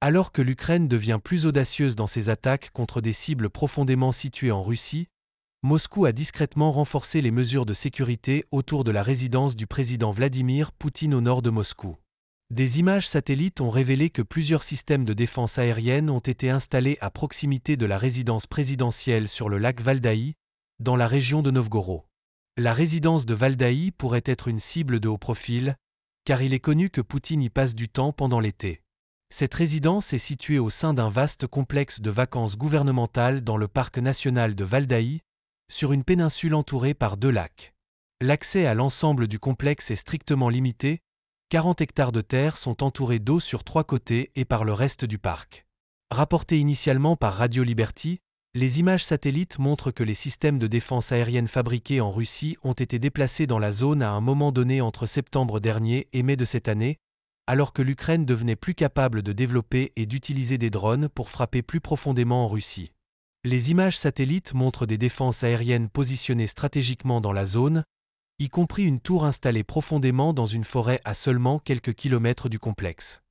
Alors que l'Ukraine devient plus audacieuse dans ses attaques contre des cibles profondément situées en Russie, Moscou a discrètement renforcé les mesures de sécurité autour de la résidence du président Vladimir Poutine au nord de Moscou. Des images satellites ont révélé que plusieurs systèmes de défense aérienne ont été installés à proximité de la résidence présidentielle sur le lac Valdaï, dans la région de Novgorod. La résidence de Valdaï pourrait être une cible de haut profil, car il est connu que Poutine y passe du temps pendant l'été. Cette résidence est située au sein d'un vaste complexe de vacances gouvernementales dans le parc national de Valdaï, sur une péninsule entourée par deux lacs. L'accès à l'ensemble du complexe est strictement limité, 40 hectares de terre sont entourés d'eau sur trois côtés et par le reste du parc. Rapporté initialement par Radio Liberty, les images satellites montrent que les systèmes de défense aérienne fabriqués en Russie ont été déplacés dans la zone à un moment donné entre septembre dernier et mai de cette année, alors que l'Ukraine devenait plus capable de développer et d'utiliser des drones pour frapper plus profondément en Russie. Les images satellites montrent des défenses aériennes positionnées stratégiquement dans la zone, y compris une tour installée profondément dans une forêt à seulement quelques kilomètres du complexe.